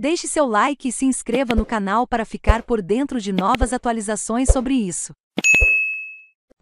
Deixe seu like e se inscreva no canal para ficar por dentro de novas atualizações sobre isso.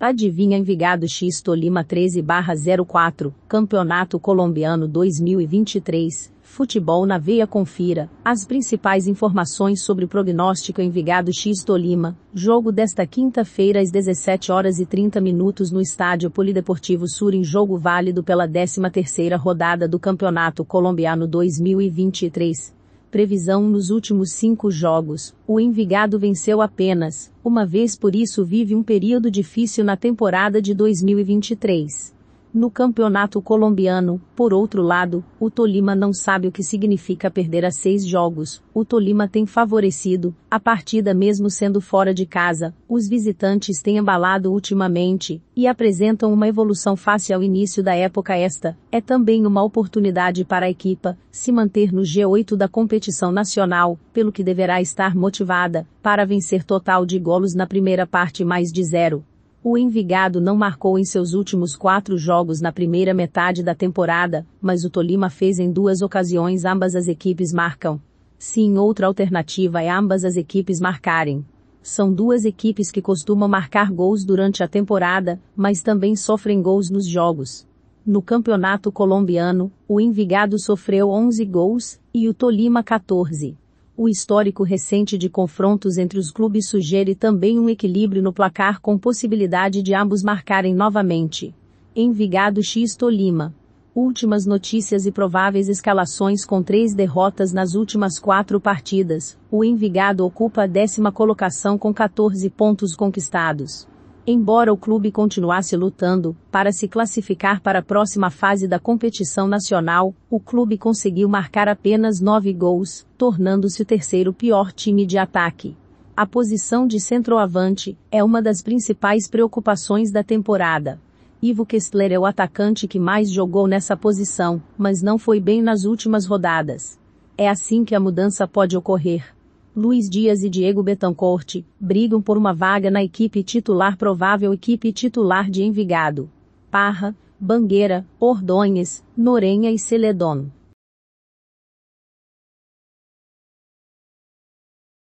Adivinha Envigado X Tolima 13/04, Campeonato Colombiano 2023, Futebol na Veia Confira, as principais informações sobre o prognóstico Envigado X Tolima, jogo desta quinta-feira às 17 horas e 30 minutos no Estádio Polideportivo Sur em jogo válido pela 13ª rodada do Campeonato Colombiano 2023 previsão nos últimos cinco jogos, o Envigado venceu apenas, uma vez por isso vive um período difícil na temporada de 2023. No campeonato colombiano, por outro lado, o Tolima não sabe o que significa perder a seis jogos. O Tolima tem favorecido, a partida mesmo sendo fora de casa, os visitantes têm embalado ultimamente, e apresentam uma evolução face ao início da época esta. É também uma oportunidade para a equipa se manter no G8 da competição nacional, pelo que deverá estar motivada, para vencer total de golos na primeira parte mais de zero. O Envigado não marcou em seus últimos quatro jogos na primeira metade da temporada, mas o Tolima fez em duas ocasiões ambas as equipes marcam. Sim, outra alternativa é ambas as equipes marcarem. São duas equipes que costumam marcar gols durante a temporada, mas também sofrem gols nos jogos. No campeonato colombiano, o Envigado sofreu 11 gols e o Tolima 14. O histórico recente de confrontos entre os clubes sugere também um equilíbrio no placar com possibilidade de ambos marcarem novamente. Envigado X Tolima. Últimas notícias e prováveis escalações com três derrotas nas últimas quatro partidas. O Envigado ocupa a décima colocação com 14 pontos conquistados. Embora o clube continuasse lutando para se classificar para a próxima fase da competição nacional, o clube conseguiu marcar apenas nove gols, tornando-se o terceiro pior time de ataque. A posição de centroavante é uma das principais preocupações da temporada. Ivo Kessler é o atacante que mais jogou nessa posição, mas não foi bem nas últimas rodadas. É assim que a mudança pode ocorrer Luiz Dias e Diego Betancourt, brigam por uma vaga na equipe titular provável equipe titular de Envigado. Parra, Bangueira, Ordonhes, Norenha e Celedon.